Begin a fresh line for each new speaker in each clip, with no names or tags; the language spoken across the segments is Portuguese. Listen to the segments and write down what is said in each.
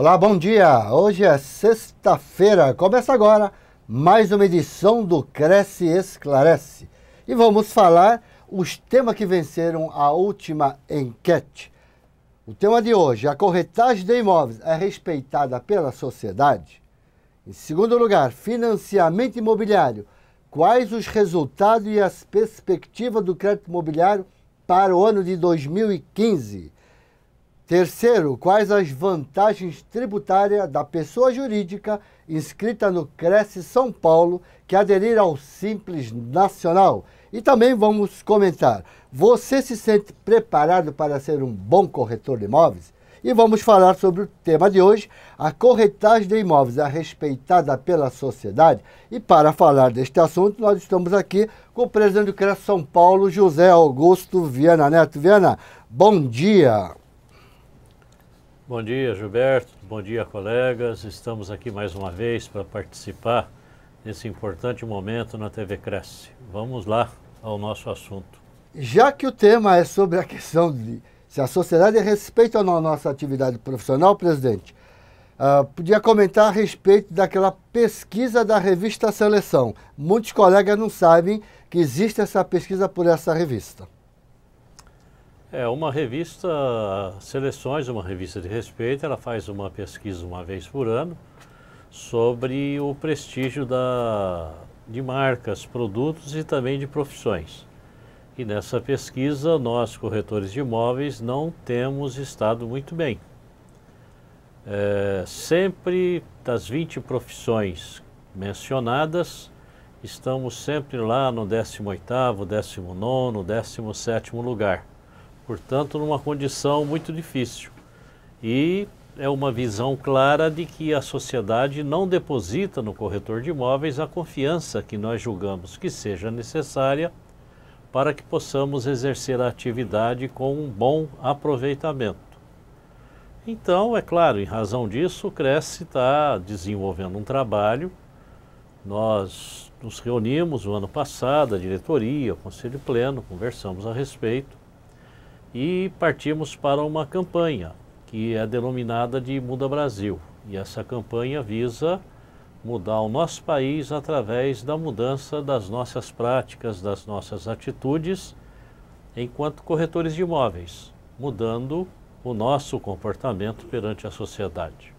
Olá, bom dia! Hoje é sexta-feira, começa agora mais uma edição do Cresce Esclarece. E vamos falar os temas que venceram a última enquete. O tema de hoje, a corretagem de imóveis é respeitada pela sociedade? Em segundo lugar, financiamento imobiliário. Quais os resultados e as perspectivas do crédito imobiliário para o ano de 2015? Terceiro, quais as vantagens tributárias da pessoa jurídica inscrita no Cresce São Paulo que aderir ao Simples Nacional? E também vamos comentar: você se sente preparado para ser um bom corretor de imóveis? E vamos falar sobre o tema de hoje, a corretagem de imóveis, a respeitada pela sociedade. E para falar deste assunto, nós estamos aqui com o presidente do CRES São Paulo, José Augusto Viana Neto. Viana, bom dia.
Bom dia, Gilberto. Bom dia, colegas. Estamos aqui mais uma vez para participar desse importante momento na TV Cresce. Vamos lá ao nosso assunto.
Já que o tema é sobre a questão de se a sociedade respeita ou não a nossa atividade profissional, presidente, uh, podia comentar a respeito daquela pesquisa da revista Seleção. Muitos colegas não sabem que existe essa pesquisa por essa revista.
É, uma revista, Seleções, uma revista de respeito, ela faz uma pesquisa uma vez por ano sobre o prestígio da, de marcas, produtos e também de profissões. E nessa pesquisa, nós, corretores de imóveis, não temos estado muito bem. É, sempre das 20 profissões mencionadas, estamos sempre lá no 18º, 19º, 17º lugar portanto, numa condição muito difícil. E é uma visão clara de que a sociedade não deposita no corretor de imóveis a confiança que nós julgamos que seja necessária para que possamos exercer a atividade com um bom aproveitamento. Então, é claro, em razão disso, o Cresce está desenvolvendo um trabalho. Nós nos reunimos no ano passado, a diretoria, o Conselho Pleno, conversamos a respeito e partimos para uma campanha que é denominada de Muda Brasil. E essa campanha visa mudar o nosso país através da mudança das nossas práticas, das nossas atitudes enquanto corretores de imóveis, mudando o nosso comportamento perante a sociedade.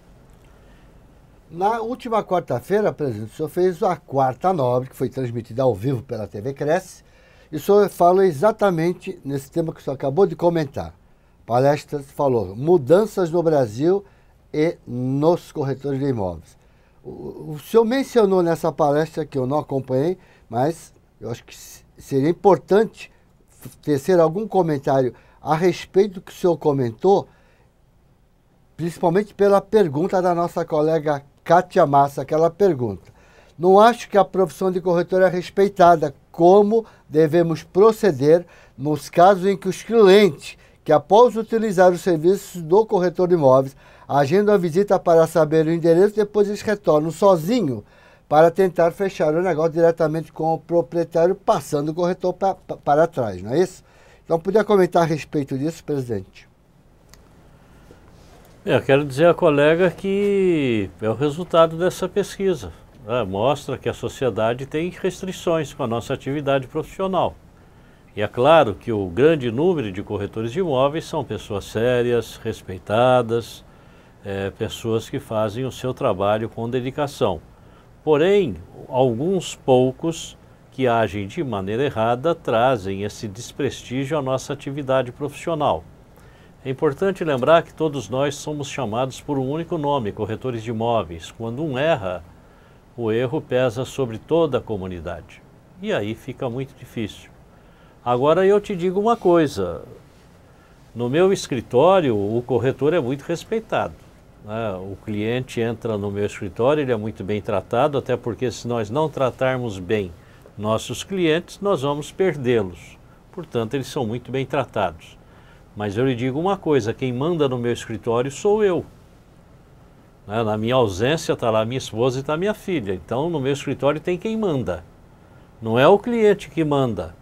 Na última quarta-feira, presidente, o senhor fez a quarta nobre, que foi transmitida ao vivo pela TV Cresce, isso fala exatamente nesse tema que você acabou de comentar. Palestra falou mudanças no Brasil e nos corretores de imóveis. O, o senhor mencionou nessa palestra que eu não acompanhei, mas eu acho que seria importante tecer algum comentário a respeito do que o senhor comentou, principalmente pela pergunta da nossa colega Kátia Massa, aquela pergunta. Não acho que a profissão de corretor é respeitada como devemos proceder nos casos em que os clientes que após utilizar os serviços do corretor de imóveis agendam a visita para saber o endereço, depois eles retornam sozinho para tentar fechar o negócio diretamente com o proprietário, passando o corretor pra, pra, para trás, não é isso? Então, podia comentar a respeito disso, presidente?
É, eu quero dizer à colega que é o resultado dessa pesquisa. Né, mostra que a sociedade tem restrições com a nossa atividade profissional. E é claro que o grande número de corretores de imóveis são pessoas sérias, respeitadas, é, pessoas que fazem o seu trabalho com dedicação. Porém, alguns poucos que agem de maneira errada trazem esse desprestígio à nossa atividade profissional. É importante lembrar que todos nós somos chamados por um único nome, corretores de imóveis. Quando um erra, o erro pesa sobre toda a comunidade. E aí fica muito difícil. Agora eu te digo uma coisa: no meu escritório, o corretor é muito respeitado. Né? O cliente entra no meu escritório, ele é muito bem tratado, até porque se nós não tratarmos bem nossos clientes, nós vamos perdê-los. Portanto, eles são muito bem tratados. Mas eu lhe digo uma coisa: quem manda no meu escritório sou eu. Né? Na minha ausência está lá minha esposa e está minha filha. Então, no meu escritório tem quem manda. Não é o cliente que manda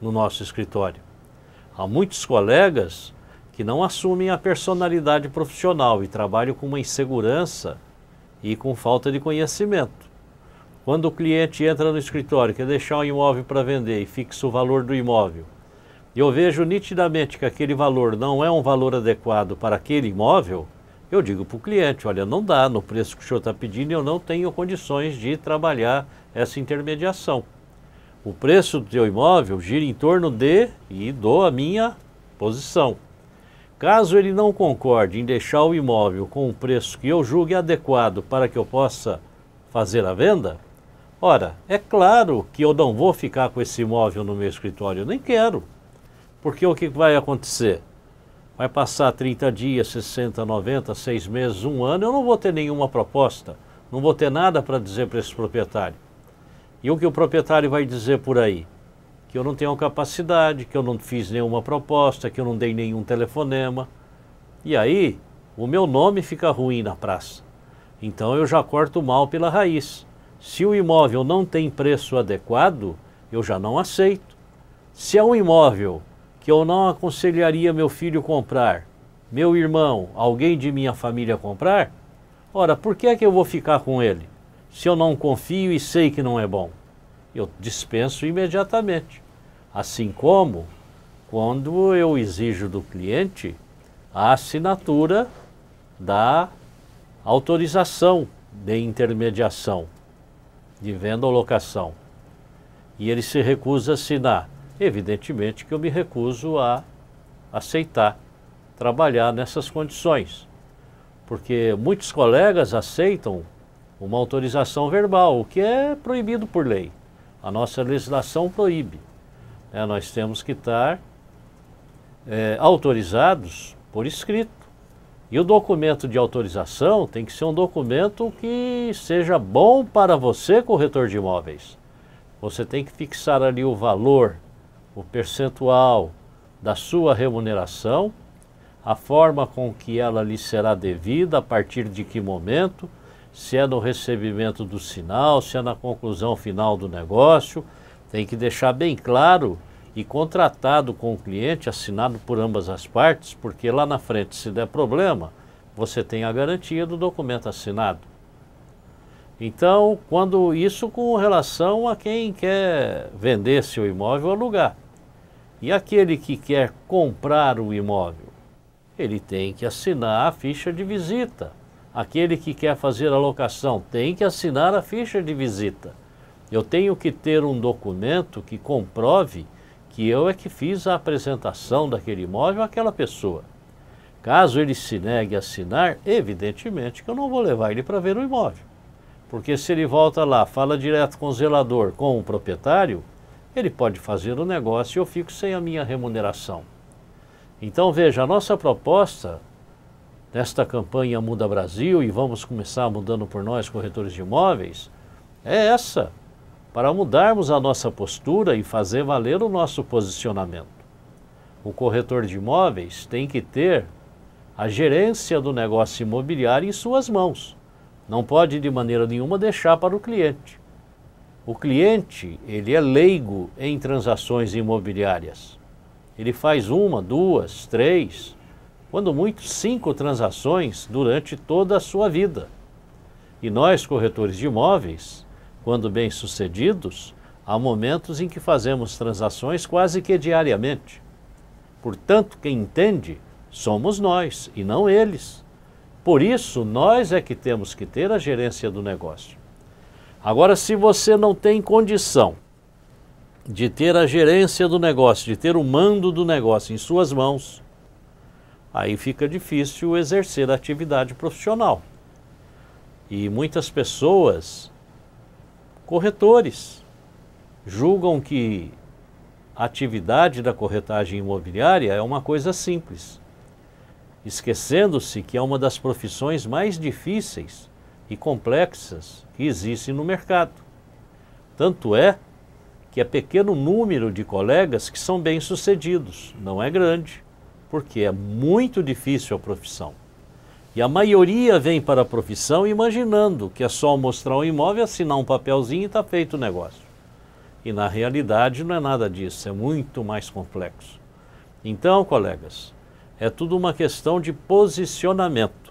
no nosso escritório. Há muitos colegas que não assumem a personalidade profissional e trabalham com uma insegurança e com falta de conhecimento. Quando o cliente entra no escritório, quer deixar um imóvel para vender e fixa o valor do imóvel, eu vejo nitidamente que aquele valor não é um valor adequado para aquele imóvel, eu digo para o cliente, olha, não dá, no preço que o senhor está pedindo, eu não tenho condições de trabalhar essa intermediação. O preço do teu imóvel gira em torno de e dou a minha posição. Caso ele não concorde em deixar o imóvel com um preço que eu julgue adequado para que eu possa fazer a venda, ora, é claro que eu não vou ficar com esse imóvel no meu escritório, eu nem quero. Porque o que vai acontecer? vai passar 30 dias, 60, 90, 6 meses, um ano, eu não vou ter nenhuma proposta, não vou ter nada para dizer para esse proprietário. E o que o proprietário vai dizer por aí? Que eu não tenho capacidade, que eu não fiz nenhuma proposta, que eu não dei nenhum telefonema. E aí, o meu nome fica ruim na praça. Então eu já corto mal pela raiz. Se o imóvel não tem preço adequado, eu já não aceito. Se é um imóvel que eu não aconselharia meu filho comprar, meu irmão, alguém de minha família comprar, ora, por que é que eu vou ficar com ele? Se eu não confio e sei que não é bom, eu dispenso imediatamente. Assim como quando eu exijo do cliente a assinatura da autorização de intermediação de venda ou locação. E ele se recusa a assinar. Evidentemente que eu me recuso a aceitar trabalhar nessas condições, porque muitos colegas aceitam uma autorização verbal, o que é proibido por lei. A nossa legislação proíbe. É, nós temos que estar é, autorizados por escrito. E o documento de autorização tem que ser um documento que seja bom para você, corretor de imóveis. Você tem que fixar ali o valor o percentual da sua remuneração, a forma com que ela lhe será devida, a partir de que momento, se é no recebimento do sinal, se é na conclusão final do negócio, tem que deixar bem claro e contratado com o cliente, assinado por ambas as partes, porque lá na frente, se der problema, você tem a garantia do documento assinado. Então, quando isso com relação a quem quer vender seu imóvel ou alugar. E aquele que quer comprar o imóvel, ele tem que assinar a ficha de visita. Aquele que quer fazer a locação tem que assinar a ficha de visita. Eu tenho que ter um documento que comprove que eu é que fiz a apresentação daquele imóvel àquela pessoa. Caso ele se negue a assinar, evidentemente que eu não vou levar ele para ver o imóvel. Porque se ele volta lá, fala direto com o zelador, com o proprietário, ele pode fazer o negócio e eu fico sem a minha remuneração. Então veja, a nossa proposta desta campanha Muda Brasil e vamos começar mudando por nós corretores de imóveis é essa, para mudarmos a nossa postura e fazer valer o nosso posicionamento. O corretor de imóveis tem que ter a gerência do negócio imobiliário em suas mãos. Não pode de maneira nenhuma deixar para o cliente. O cliente, ele é leigo em transações imobiliárias. Ele faz uma, duas, três, quando muito cinco transações durante toda a sua vida. E nós, corretores de imóveis, quando bem-sucedidos, há momentos em que fazemos transações quase que diariamente. Portanto, quem entende somos nós e não eles. Por isso, nós é que temos que ter a gerência do negócio. Agora, se você não tem condição de ter a gerência do negócio, de ter o mando do negócio em suas mãos, aí fica difícil exercer a atividade profissional. E muitas pessoas, corretores, julgam que a atividade da corretagem imobiliária é uma coisa simples, esquecendo-se que é uma das profissões mais difíceis e complexas que existem no mercado. Tanto é que é pequeno número de colegas que são bem-sucedidos, não é grande, porque é muito difícil a profissão. E a maioria vem para a profissão imaginando que é só mostrar um imóvel, assinar um papelzinho e está feito o negócio. E na realidade não é nada disso, é muito mais complexo. Então, colegas, é tudo uma questão de posicionamento.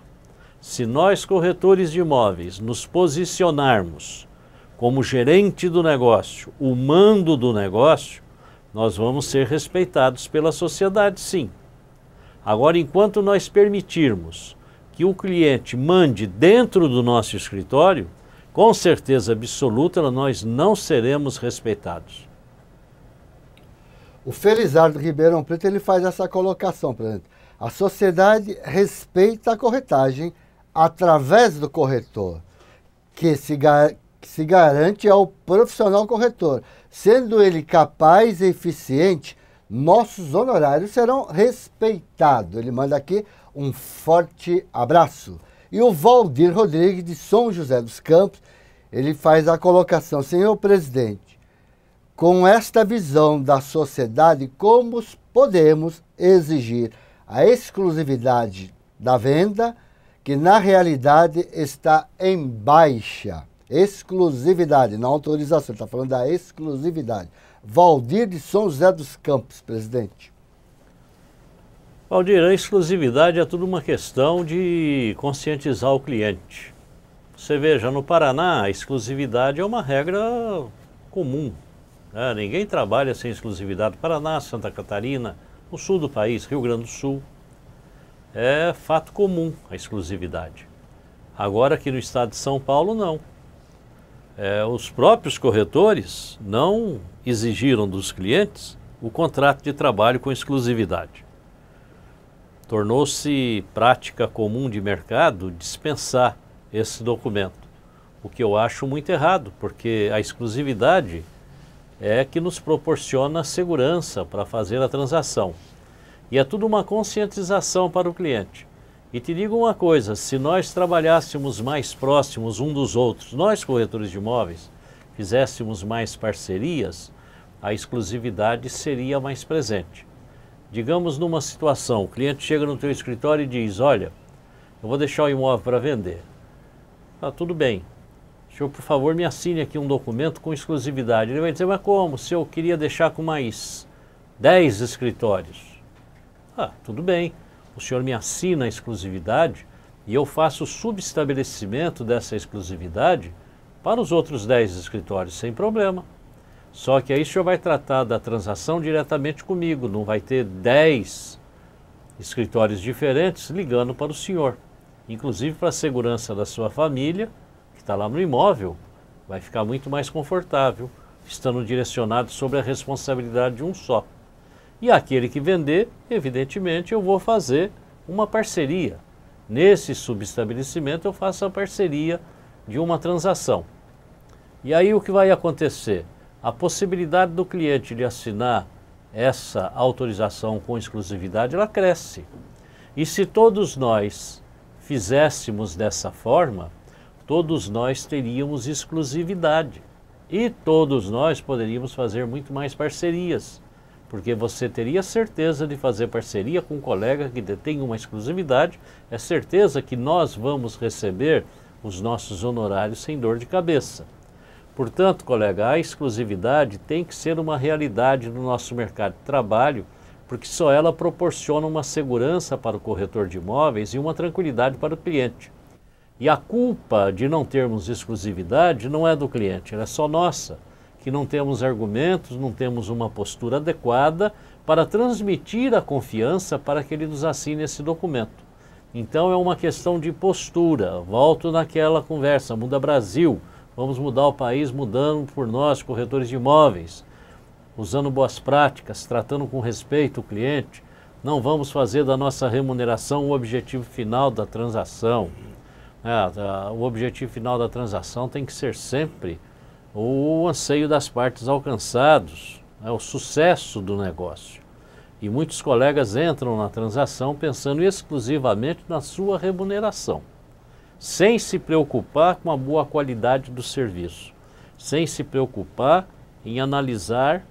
Se nós, corretores de imóveis, nos posicionarmos como gerente do negócio, o mando do negócio, nós vamos ser respeitados pela sociedade, sim. Agora, enquanto nós permitirmos que o cliente mande dentro do nosso escritório, com certeza absoluta nós não seremos respeitados.
O Felizardo Ribeirão Preto ele faz essa colocação, presidente. A sociedade respeita a corretagem através do corretor, que se, gar que se garante ao profissional corretor. Sendo ele capaz e eficiente, nossos honorários serão respeitados. Ele manda aqui um forte abraço. E o Valdir Rodrigues, de São José dos Campos, ele faz a colocação: Senhor presidente, com esta visão da sociedade, como podemos exigir a exclusividade da venda? que na realidade está em baixa. Exclusividade, não autorização, está falando da exclusividade. Valdir de São José dos Campos, presidente.
Valdir, a exclusividade é tudo uma questão de conscientizar o cliente. Você veja, no Paraná, a exclusividade é uma regra comum. Né? Ninguém trabalha sem exclusividade. Paraná, Santa Catarina, o sul do país, Rio Grande do Sul é fato comum a exclusividade. Agora aqui no estado de São Paulo, não. É, os próprios corretores não exigiram dos clientes o contrato de trabalho com exclusividade. Tornou-se prática comum de mercado dispensar esse documento, o que eu acho muito errado, porque a exclusividade é que nos proporciona segurança para fazer a transação. E é tudo uma conscientização para o cliente. E te digo uma coisa: se nós trabalhássemos mais próximos um dos outros, nós corretores de imóveis, fizéssemos mais parcerias, a exclusividade seria mais presente. Digamos numa situação, o cliente chega no teu escritório e diz: "Olha, eu vou deixar o imóvel para vender". Tá tudo bem. O senhor, por favor, me assine aqui um documento com exclusividade. Ele vai dizer: "Mas como? Se eu queria deixar com mais 10 escritórios". Ah, tudo bem, o senhor me assina a exclusividade e eu faço o subestabelecimento dessa exclusividade para os outros 10 escritórios, sem problema. Só que aí o senhor vai tratar da transação diretamente comigo, não vai ter 10 escritórios diferentes ligando para o senhor. Inclusive para a segurança da sua família, que está lá no imóvel, vai ficar muito mais confortável, estando direcionado sobre a responsabilidade de um só. E aquele que vender, evidentemente, eu vou fazer uma parceria. Nesse subestabelecimento, eu faço a parceria de uma transação. E aí o que vai acontecer? A possibilidade do cliente de assinar essa autorização com exclusividade, ela cresce. E se todos nós fizéssemos dessa forma, todos nós teríamos exclusividade. E todos nós poderíamos fazer muito mais parcerias porque você teria certeza de fazer parceria com um colega que detém uma exclusividade, é certeza que nós vamos receber os nossos honorários sem dor de cabeça. Portanto, colega, a exclusividade tem que ser uma realidade no nosso mercado de trabalho, porque só ela proporciona uma segurança para o corretor de imóveis e uma tranquilidade para o cliente. E a culpa de não termos exclusividade não é do cliente, ela é só nossa que não temos argumentos, não temos uma postura adequada para transmitir a confiança para que ele nos assine esse documento. Então é uma questão de postura. Volto naquela conversa, muda Brasil, vamos mudar o país mudando por nós, corretores de imóveis, usando boas práticas, tratando com respeito o cliente. Não vamos fazer da nossa remuneração o objetivo final da transação. É, o objetivo final da transação tem que ser sempre o anseio das partes alcançados, né, o sucesso do negócio. E muitos colegas entram na transação pensando exclusivamente na sua remuneração, sem se preocupar com a boa qualidade do serviço, sem se preocupar em analisar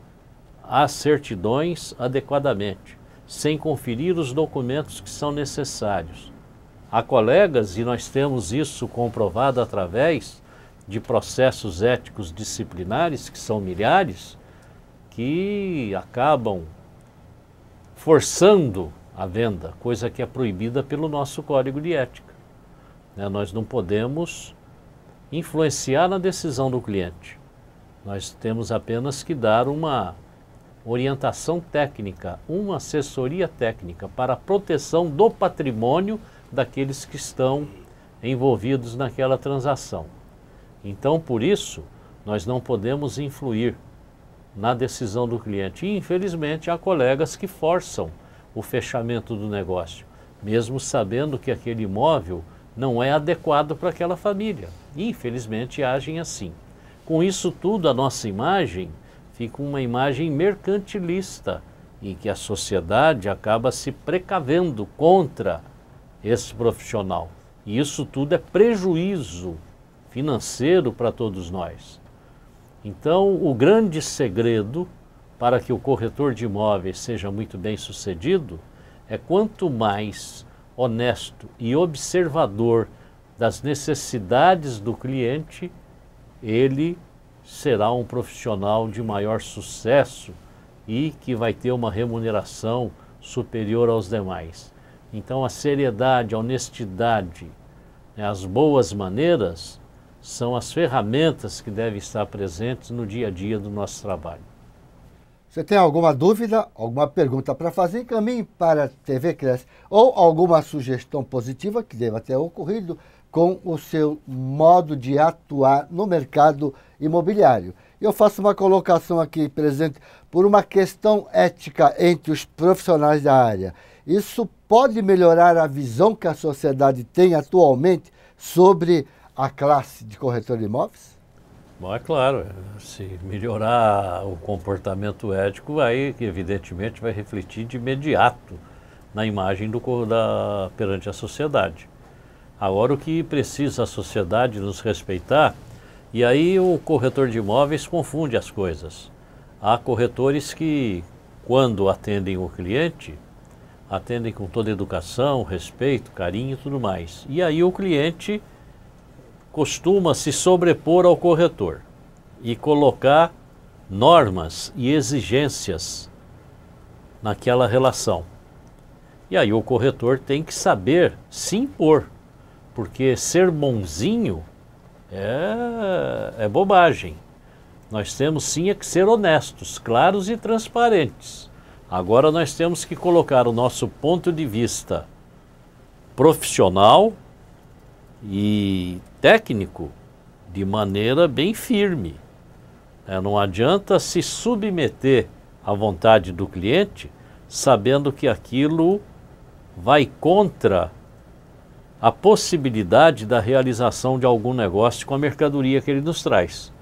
as certidões adequadamente, sem conferir os documentos que são necessários. Há colegas, e nós temos isso comprovado através de processos éticos disciplinares, que são milhares, que acabam forçando a venda, coisa que é proibida pelo nosso código de ética. Né? Nós não podemos influenciar na decisão do cliente. Nós temos apenas que dar uma orientação técnica, uma assessoria técnica para a proteção do patrimônio daqueles que estão envolvidos naquela transação. Então, por isso, nós não podemos influir na decisão do cliente. E, infelizmente, há colegas que forçam o fechamento do negócio, mesmo sabendo que aquele imóvel não é adequado para aquela família. E, infelizmente, agem assim. Com isso tudo, a nossa imagem fica uma imagem mercantilista, em que a sociedade acaba se precavendo contra esse profissional. E isso tudo é prejuízo financeiro para todos nós. Então, o grande segredo para que o corretor de imóveis seja muito bem sucedido é quanto mais honesto e observador das necessidades do cliente, ele será um profissional de maior sucesso e que vai ter uma remuneração superior aos demais. Então, a seriedade, a honestidade, né, as boas maneiras são as ferramentas que devem estar presentes no dia a dia do nosso trabalho.
Você tem alguma dúvida, alguma pergunta para fazer, encaminhe para a TV Cresce ou alguma sugestão positiva que deva ter ocorrido com o seu modo de atuar no mercado imobiliário. Eu faço uma colocação aqui, presente, por uma questão ética entre os profissionais da área. Isso pode melhorar a visão que a sociedade tem atualmente sobre a classe de corretor de imóveis?
Bom, é claro, é, se melhorar o comportamento ético, aí evidentemente vai refletir de imediato na imagem do, da, perante a sociedade. Agora o que precisa a sociedade nos respeitar, e aí o corretor de imóveis confunde as coisas. Há corretores que, quando atendem o cliente, atendem com toda educação, respeito, carinho e tudo mais. E aí o cliente costuma se sobrepor ao corretor e colocar normas e exigências naquela relação. E aí o corretor tem que saber se impor, porque ser bonzinho é, é bobagem. Nós temos sim é que ser honestos, claros e transparentes. Agora nós temos que colocar o nosso ponto de vista profissional e técnico de maneira bem firme. É, não adianta se submeter à vontade do cliente sabendo que aquilo vai contra a possibilidade da realização de algum negócio com a mercadoria que ele nos traz.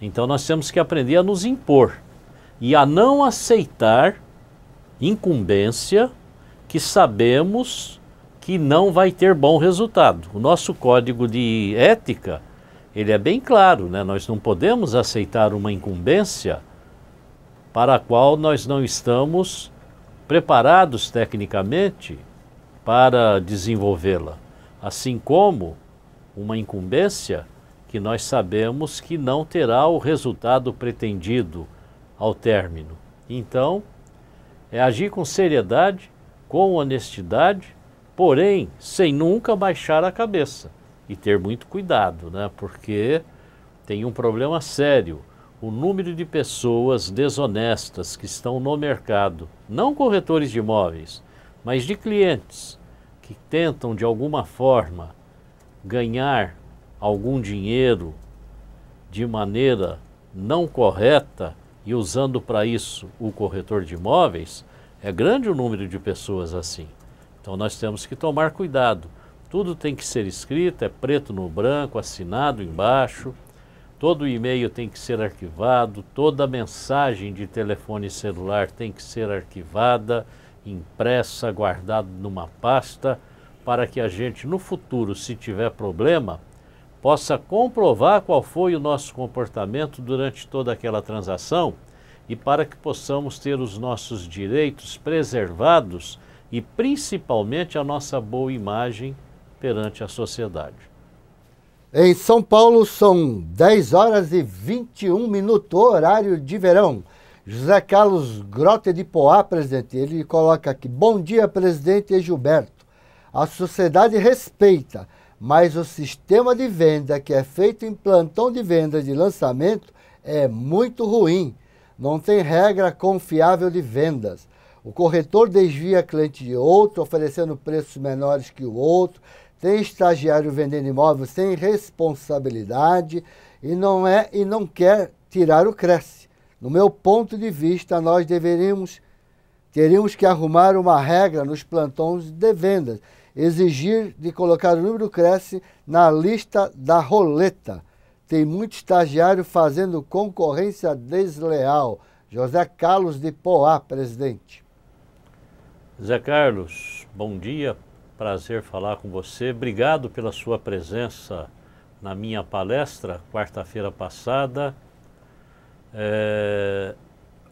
Então nós temos que aprender a nos impor e a não aceitar incumbência que sabemos que não vai ter bom resultado. O nosso código de ética, ele é bem claro, né? Nós não podemos aceitar uma incumbência para a qual nós não estamos preparados tecnicamente para desenvolvê-la, assim como uma incumbência que nós sabemos que não terá o resultado pretendido ao término. Então, é agir com seriedade, com honestidade porém sem nunca baixar a cabeça e ter muito cuidado, né? porque tem um problema sério. O número de pessoas desonestas que estão no mercado, não corretores de imóveis, mas de clientes que tentam de alguma forma ganhar algum dinheiro de maneira não correta e usando para isso o corretor de imóveis, é grande o número de pessoas assim. Então nós temos que tomar cuidado. Tudo tem que ser escrito, é preto no branco, assinado embaixo. Todo e-mail tem que ser arquivado, toda mensagem de telefone celular tem que ser arquivada, impressa, guardada numa pasta, para que a gente no futuro, se tiver problema, possa comprovar qual foi o nosso comportamento durante toda aquela transação e para que possamos ter os nossos direitos preservados e principalmente a nossa boa imagem perante a
sociedade. Em São Paulo são 10 horas e 21 minutos, horário de verão. José Carlos Grote de Poá, presidente, ele coloca aqui: Bom dia, presidente Gilberto. A sociedade respeita, mas o sistema de venda que é feito em plantão de venda de lançamento é muito ruim. Não tem regra confiável de vendas. O corretor desvia cliente de outro, oferecendo preços menores que o outro. Tem estagiário vendendo imóvel sem responsabilidade e não é e não quer tirar o Cresce. No meu ponto de vista, nós deveríamos teríamos que arrumar uma regra nos plantões de vendas, exigir de colocar o número Cresce na lista da roleta. Tem muito estagiário fazendo concorrência desleal. José Carlos de Poá, presidente.
Zé Carlos, bom dia, prazer falar com você. Obrigado pela sua presença na minha palestra quarta-feira passada. É,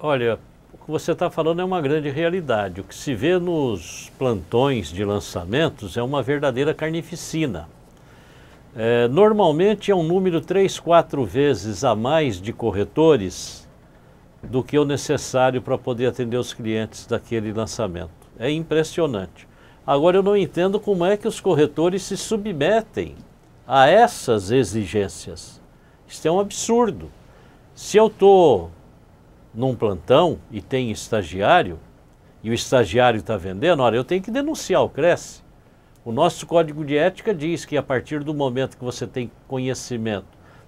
olha, o que você está falando é uma grande realidade. O que se vê nos plantões de lançamentos é uma verdadeira carnificina. É, normalmente é um número três, quatro vezes a mais de corretores do que o necessário para poder atender os clientes daquele lançamento. É impressionante. Agora, eu não entendo como é que os corretores se submetem a essas exigências. Isso é um absurdo. Se eu estou num plantão e tem estagiário, e o estagiário está vendendo, olha, eu tenho que denunciar o Cresce. O nosso código de ética diz que a partir do momento que você tem conhecimento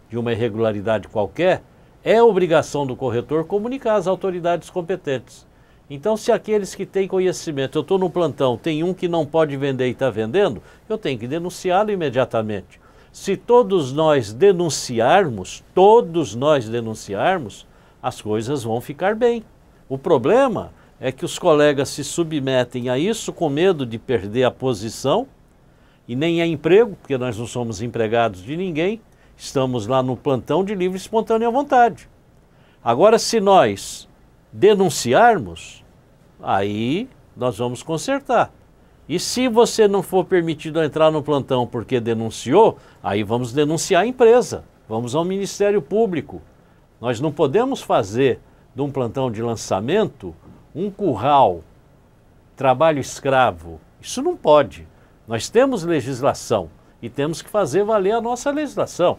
de uma irregularidade qualquer, é obrigação do corretor comunicar às autoridades competentes. Então, se aqueles que têm conhecimento, eu estou no plantão, tem um que não pode vender e está vendendo, eu tenho que denunciá-lo imediatamente. Se todos nós denunciarmos, todos nós denunciarmos, as coisas vão ficar bem. O problema é que os colegas se submetem a isso com medo de perder a posição e nem é emprego, porque nós não somos empregados de ninguém, estamos lá no plantão de livre e espontânea vontade. Agora, se nós denunciarmos, aí nós vamos consertar. E se você não for permitido entrar no plantão porque denunciou, aí vamos denunciar a empresa, vamos ao Ministério Público. Nós não podemos fazer de um plantão de lançamento um curral, trabalho escravo. Isso não pode. Nós temos legislação e temos que fazer valer a nossa legislação.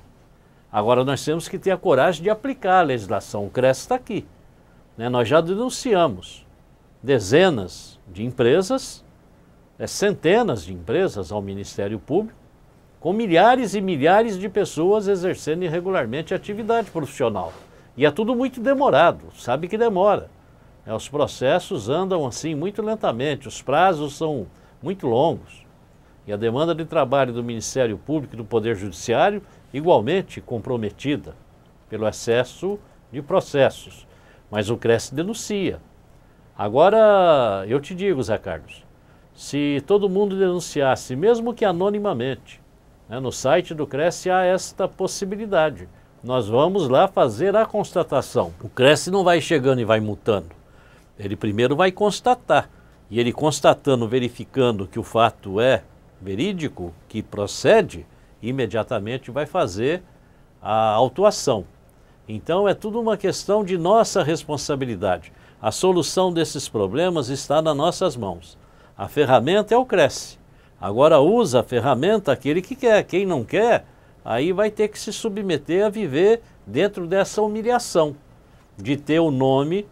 Agora nós temos que ter a coragem de aplicar a legislação. O CRES está aqui. Né? Nós já denunciamos dezenas de empresas, é, centenas de empresas ao Ministério Público, com milhares e milhares de pessoas exercendo irregularmente atividade profissional. E é tudo muito demorado, sabe que demora. É, os processos andam assim muito lentamente, os prazos são muito longos. E a demanda de trabalho do Ministério Público e do Poder Judiciário igualmente comprometida pelo excesso de processos. Mas o Cresce denuncia. Agora, eu te digo, Zé Carlos, se todo mundo denunciasse, mesmo que anonimamente, né, no site do Cresce há esta possibilidade. Nós vamos lá fazer a constatação. O Cresce não vai chegando e vai mutando. Ele primeiro vai constatar. E ele constatando, verificando que o fato é verídico, que procede, imediatamente vai fazer a autuação. Então é tudo uma questão de nossa responsabilidade. A solução desses problemas está nas nossas mãos. A ferramenta é o Cresce. Agora usa a ferramenta aquele que quer. Quem não quer, aí vai ter que se submeter a viver dentro dessa humilhação de ter o nome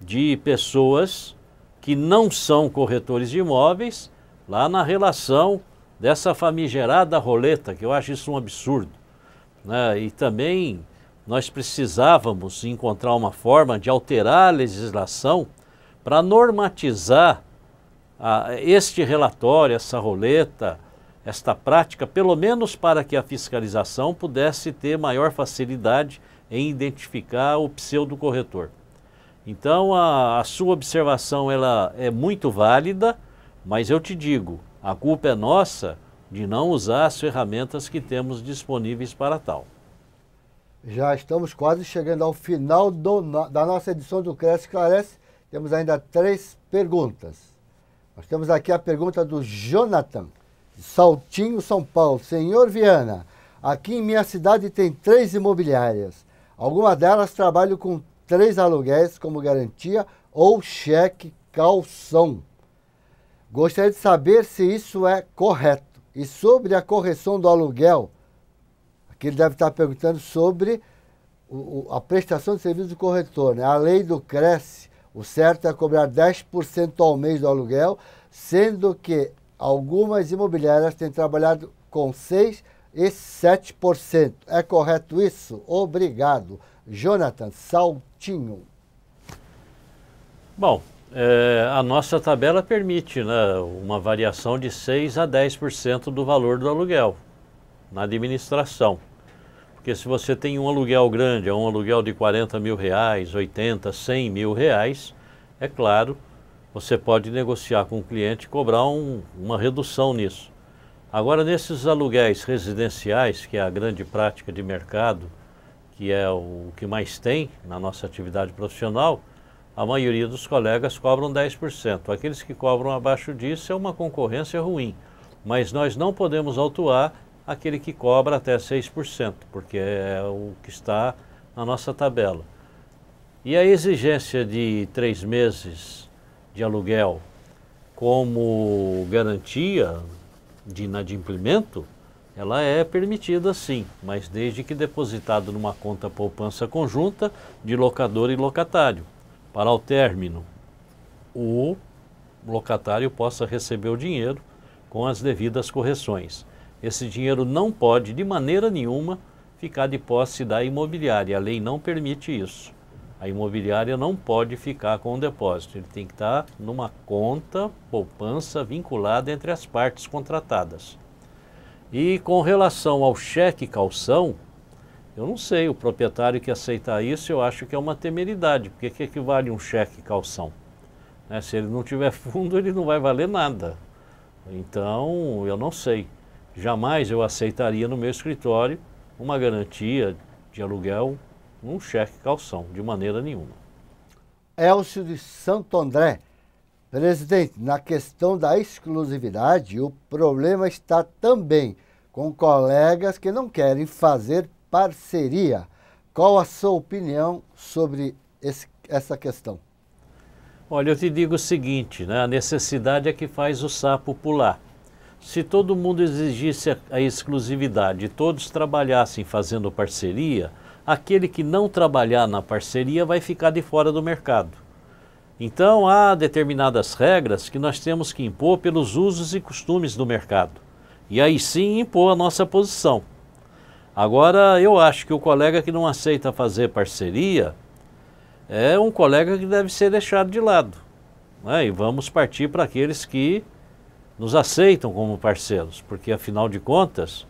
de pessoas que não são corretores de imóveis lá na relação dessa famigerada roleta, que eu acho isso um absurdo. Né? E também nós precisávamos encontrar uma forma de alterar a legislação para normatizar este relatório, essa roleta, esta prática, pelo menos para que a fiscalização pudesse ter maior facilidade em identificar o pseudo-corretor. Então, a, a, sua observação ela é muito válida, mas eu te digo, a culpa é nossa de não usar as ferramentas que temos disponíveis para tal.
Já estamos quase chegando ao final do, da nossa edição do Cresce Clarece. Temos ainda três perguntas. Nós temos aqui a pergunta do Jonathan, Saltinho, São Paulo. Senhor Viana, aqui em minha cidade tem três imobiliárias. Algumas delas trabalham com três aluguéis como garantia ou cheque calção. Gostaria de saber se isso é correto. E sobre a correção do aluguel, que ele deve estar perguntando sobre o, a prestação de serviço do corretor. Né? A lei do Cresce, o certo é cobrar 10% ao mês do aluguel, sendo que algumas imobiliárias têm trabalhado com 6% e 7%. É correto isso? Obrigado. Jonathan Saltinho.
Bom, é, a nossa tabela permite né, uma variação de 6% a 10% do valor do aluguel na administração. Porque se você tem um aluguel grande, é um aluguel de 40 mil reais, 80, 100 mil reais, é claro, você pode negociar com o cliente e cobrar um, uma redução nisso. Agora, nesses aluguéis residenciais, que é a grande prática de mercado, que é o que mais tem na nossa atividade profissional, a maioria dos colegas cobram 10%. Aqueles que cobram abaixo disso é uma concorrência ruim, mas nós não podemos autuar aquele que cobra até 6%, porque é o que está na nossa tabela. E a exigência de três meses de aluguel como garantia de inadimplimento, ela é permitida sim, mas desde que depositado numa conta poupança conjunta de locador e locatário, para o término, o locatário possa receber o dinheiro com as devidas correções. Esse dinheiro não pode, de maneira nenhuma, ficar de posse da imobiliária. A lei não permite isso. A imobiliária não pode ficar com o depósito. Ele tem que estar numa conta poupança vinculada entre as partes contratadas. E com relação ao cheque calção, eu não sei, o proprietário que aceitar isso, eu acho que é uma temeridade, porque que equivale um cheque calção? Né? Se ele não tiver fundo, ele não vai valer nada. Então, eu não sei. Jamais eu aceitaria no meu escritório uma garantia de aluguel num cheque calção, de maneira nenhuma.
Elcio de Santo André. Presidente, na questão da exclusividade, o problema está também com colegas que não querem fazer parceria. Qual a sua opinião sobre esse, essa questão?
Olha, eu te digo o seguinte, né? a necessidade é que faz o sapo pular. Se todo mundo exigisse a exclusividade e todos trabalhassem fazendo parceria, aquele que não trabalhar na parceria vai ficar de fora do mercado. Então há determinadas regras que nós temos que impor pelos usos e costumes do mercado. E aí sim impor a nossa posição. Agora, eu acho que o colega que não aceita fazer parceria é um colega que deve ser deixado de lado. Né? E vamos partir para aqueles que nos aceitam como parceiros, porque afinal de contas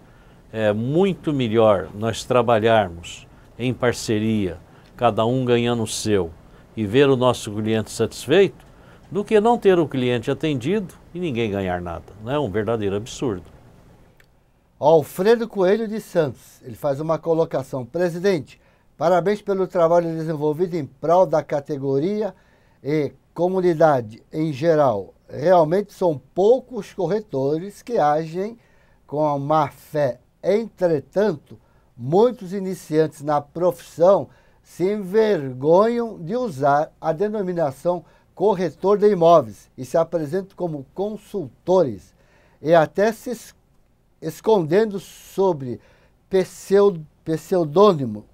é muito melhor nós trabalharmos em parceria, cada um ganhando o seu, e ver o nosso cliente satisfeito, do que não ter o cliente atendido e ninguém ganhar nada. Não é um verdadeiro absurdo.
Alfredo Coelho de Santos, ele faz uma colocação. Presidente, parabéns pelo trabalho desenvolvido em prol da categoria e comunidade em geral realmente são poucos corretores que agem com a má fé. Entretanto, muitos iniciantes na profissão se envergonham de usar a denominação corretor de imóveis e se apresentam como consultores e até se escondendo sobre pseudônimo.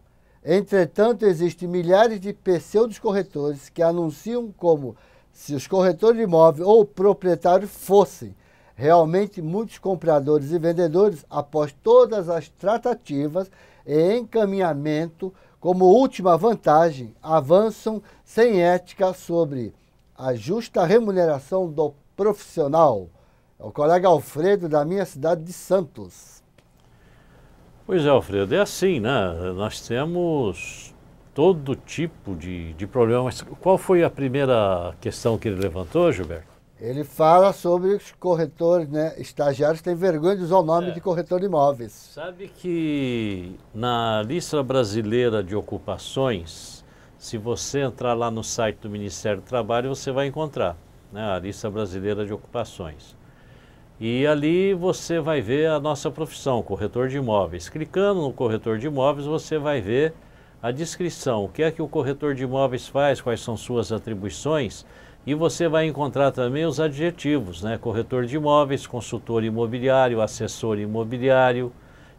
Entretanto, existem milhares de pseudos corretores que anunciam como se os corretores de imóvel ou proprietários fossem realmente muitos compradores e vendedores, após todas as tratativas e encaminhamento, como última vantagem, avançam sem ética sobre a justa remuneração do profissional. É o colega Alfredo da minha cidade de Santos.
Pois é, Alfredo, é assim, né? Nós temos todo tipo de, de problema. Mas qual foi a primeira questão que ele levantou, Gilberto?
Ele fala sobre os corretores, né, estagiários têm vergonha de usar o nome é. de corretor de imóveis. Sabe
que na lista brasileira de ocupações, se você entrar lá no site do Ministério do Trabalho, você vai encontrar né, a lista brasileira de ocupações. E ali você vai ver a nossa profissão, corretor de imóveis. Clicando no corretor de imóveis, você vai ver a descrição, o que é que o corretor de imóveis faz, quais são suas atribuições, e você vai encontrar também os adjetivos, né? Corretor de imóveis, consultor imobiliário, assessor imobiliário,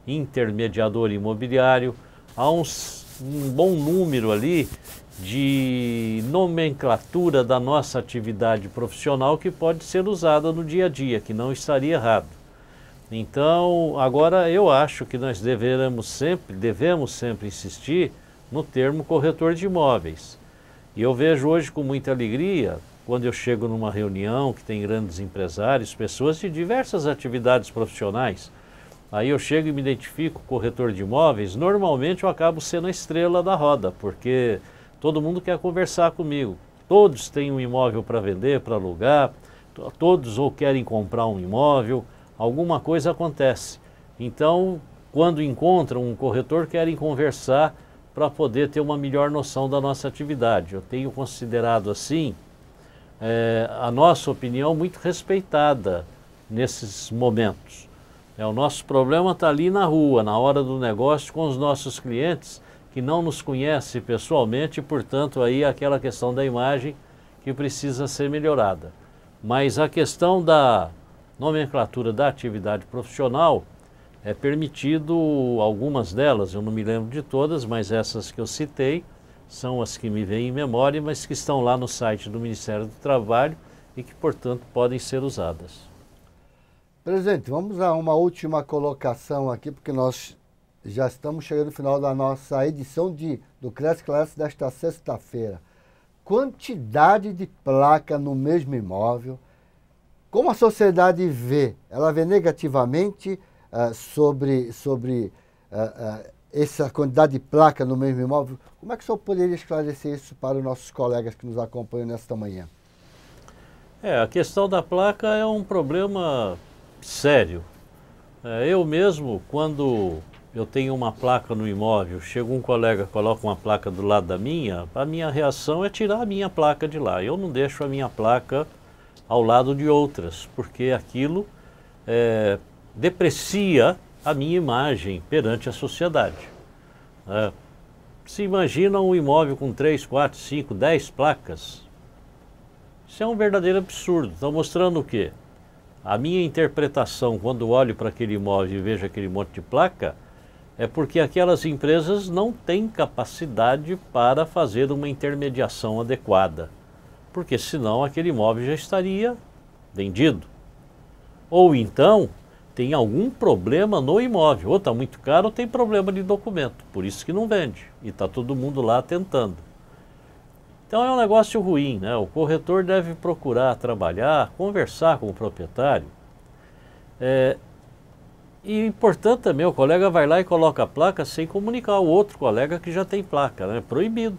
intermediador imobiliário. Há uns, um bom número ali de nomenclatura da nossa atividade profissional que pode ser usada no dia a dia, que não estaria errado. Então, agora eu acho que nós deveremos sempre, devemos sempre insistir no termo corretor de imóveis. E eu vejo hoje com muita alegria, quando eu chego numa reunião que tem grandes empresários, pessoas de diversas atividades profissionais, aí eu chego e me identifico corretor de imóveis, normalmente eu acabo sendo a estrela da roda, porque todo mundo quer conversar comigo. Todos têm um imóvel para vender, para alugar, todos ou querem comprar um imóvel, alguma coisa acontece. Então, quando encontram um corretor, querem conversar para poder ter uma melhor noção da nossa atividade. Eu tenho considerado assim é, a nossa opinião muito respeitada nesses momentos. É, o nosso problema está ali na rua, na hora do negócio, com os nossos clientes que não nos conhecem pessoalmente, e, portanto, aí é aquela questão da imagem que precisa ser melhorada. Mas a questão da nomenclatura da atividade profissional, é permitido algumas delas, eu não me lembro de todas, mas essas que eu citei são as que me vêm em memória, mas que estão lá no site do Ministério do Trabalho e que, portanto, podem ser usadas.
Presidente, vamos a uma última colocação aqui, porque nós já estamos chegando ao final da nossa edição de, do Class Class desta sexta-feira. Quantidade de placa no mesmo imóvel, como a sociedade vê? Ela vê negativamente? Ah, sobre, sobre uh, uh, essa quantidade de placa no mesmo imóvel. Como é que o senhor poderia esclarecer isso para os nossos colegas que nos acompanham nesta manhã?
É, a questão da placa é um problema sério. É, eu mesmo, quando eu tenho uma placa no imóvel, chega um colega coloca uma placa do lado da minha, a minha reação é tirar a minha placa de lá. Eu não deixo a minha placa ao lado de outras, porque aquilo é, deprecia a minha imagem perante a sociedade. É, se imagina um imóvel com 3, 4, 5, 10 placas. Isso é um verdadeiro absurdo. Está mostrando o quê? A minha interpretação, quando olho para aquele imóvel e vejo aquele monte de placa, é porque aquelas empresas não têm capacidade para fazer uma intermediação adequada. Porque senão aquele imóvel já estaria vendido. Ou então, tem algum problema no imóvel. Ou está muito caro ou tem problema de documento. Por isso que não vende. E está todo mundo lá tentando. Então é um negócio ruim, né? O corretor deve procurar trabalhar, conversar com o proprietário. É, e importante também, o colega vai lá e coloca a placa sem comunicar o outro colega que já tem placa, né? É proibido.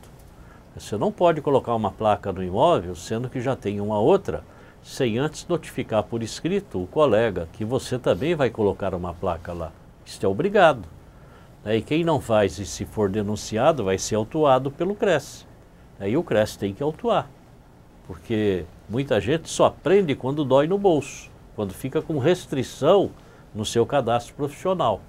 Você não pode colocar uma placa no imóvel, sendo que já tem uma outra sem antes notificar por escrito o colega que você também vai colocar uma placa lá. Isso é obrigado. Né? E quem não faz e se for denunciado vai ser autuado pelo CRES. Aí né? o CRES tem que autuar, porque muita gente só aprende quando dói no bolso, quando fica com restrição no seu cadastro profissional.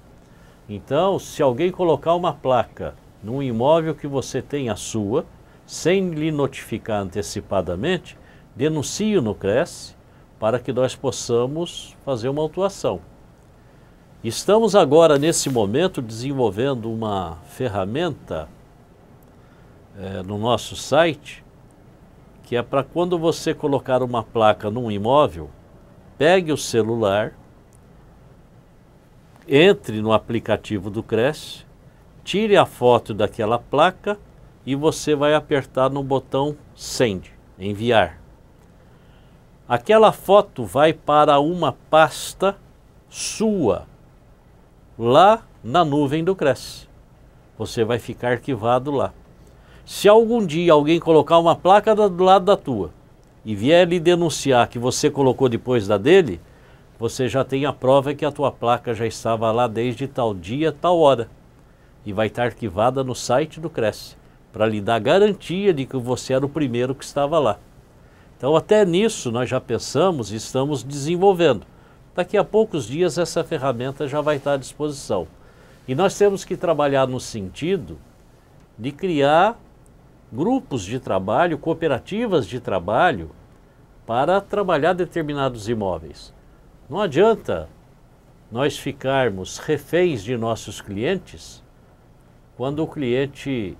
Então, se alguém colocar uma placa num imóvel que você tem a sua, sem lhe notificar antecipadamente, denuncie no CRES para que nós possamos fazer uma autuação. Estamos agora, nesse momento, desenvolvendo uma ferramenta é, no nosso site que é para quando você colocar uma placa num imóvel, pegue o celular, entre no aplicativo do Cresce, tire a foto daquela placa e você vai apertar no botão Send, enviar. Aquela foto vai para uma pasta sua, lá na nuvem do Cresce. Você vai ficar arquivado lá. Se algum dia alguém colocar uma placa do lado da tua e vier lhe denunciar que você colocou depois da dele, você já tem a prova que a tua placa já estava lá desde tal dia, tal hora. E vai estar arquivada no site do Cresce, para lhe dar garantia de que você era o primeiro que estava lá. Então, até nisso nós já pensamos e estamos desenvolvendo. Daqui a poucos dias essa ferramenta já vai estar à disposição. E nós temos que trabalhar no sentido de criar grupos de trabalho, cooperativas de trabalho, para trabalhar determinados imóveis. Não adianta nós ficarmos reféns de nossos clientes quando o cliente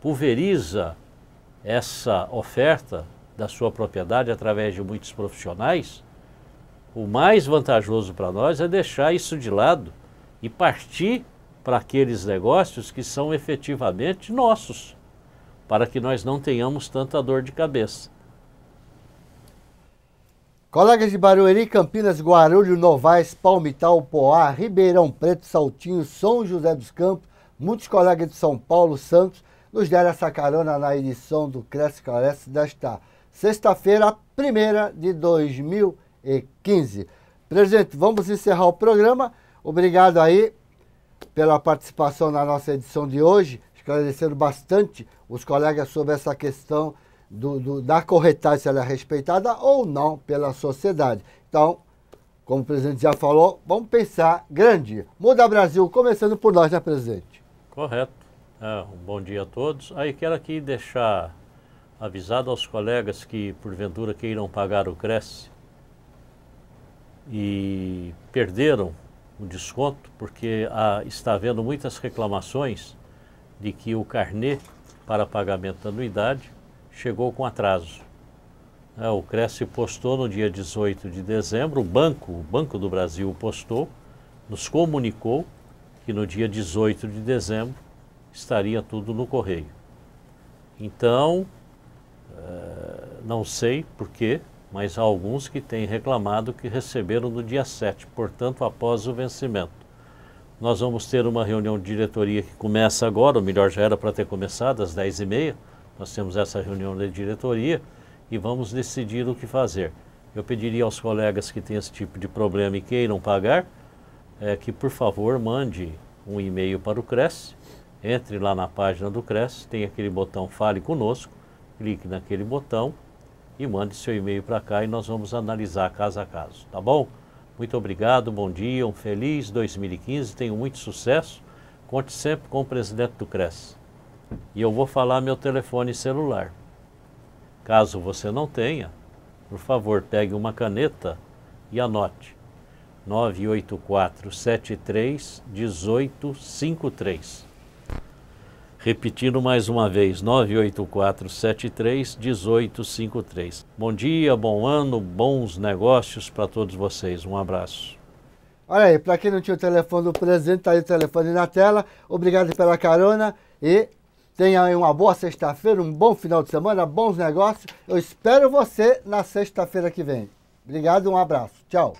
pulveriza essa oferta da sua propriedade através de muitos profissionais, o mais vantajoso para nós é deixar isso de lado e partir para aqueles negócios que são efetivamente nossos, para que nós não tenhamos tanta dor de cabeça.
Colegas de Barueri, Campinas, Guarulhos, Novaes, Palmital, Poá, Ribeirão Preto, Saltinho, São José dos Campos, muitos colegas de São Paulo, Santos, nos deram essa carona na edição do Cresce Carece desta sexta-feira, primeira de 2015. Presidente, vamos encerrar o programa. Obrigado aí pela participação na nossa edição de hoje, esclarecendo bastante os colegas sobre essa questão do, do, da corretagem, se ela é respeitada ou não pela sociedade. Então, como o presidente já falou, vamos pensar grande. Muda Brasil, começando por nós, né, presidente?
Correto. É, um bom dia a todos. Aí quero aqui deixar avisado aos colegas que porventura queiram pagar o Cresce e perderam o desconto, porque há, ah, está havendo muitas reclamações de que o carnet para pagamento da anuidade chegou com atraso. É, o Cresce postou no dia 18 de dezembro, o banco, o Banco do Brasil postou, nos comunicou que no dia 18 de dezembro estaria tudo no correio. Então, ah, não sei porquê, mas há alguns que têm reclamado que receberam no dia 7, portanto, após o vencimento. Nós vamos ter uma reunião de diretoria que começa agora, ou melhor, já era para ter começado, às 10h30. Nós temos essa reunião de diretoria e vamos decidir o que fazer. Eu pediria aos colegas que têm esse tipo de problema e queiram pagar, é, que por favor mande um e-mail para o CRES, entre lá na página do CRES, tem aquele botão Fale Conosco, clique naquele botão e mande seu e-mail para cá e nós vamos analisar caso a caso, tá bom? Muito obrigado, bom dia, um feliz 2015, tenho muito sucesso. Conte sempre com o presidente do CRES. E eu vou falar meu telefone celular. Caso você não tenha, por favor, pegue uma caneta e anote. 98473 1853. Repetindo mais uma vez, 98473-1853. Bom dia, bom ano, bons negócios para todos vocês. Um abraço.
Olha aí, para quem não tinha o telefone do presidente, está aí o telefone na tela. Obrigado pela carona e tenha aí uma boa sexta-feira, um bom final de semana, bons negócios. Eu espero você na sexta-feira que vem. Obrigado, um abraço. Tchau.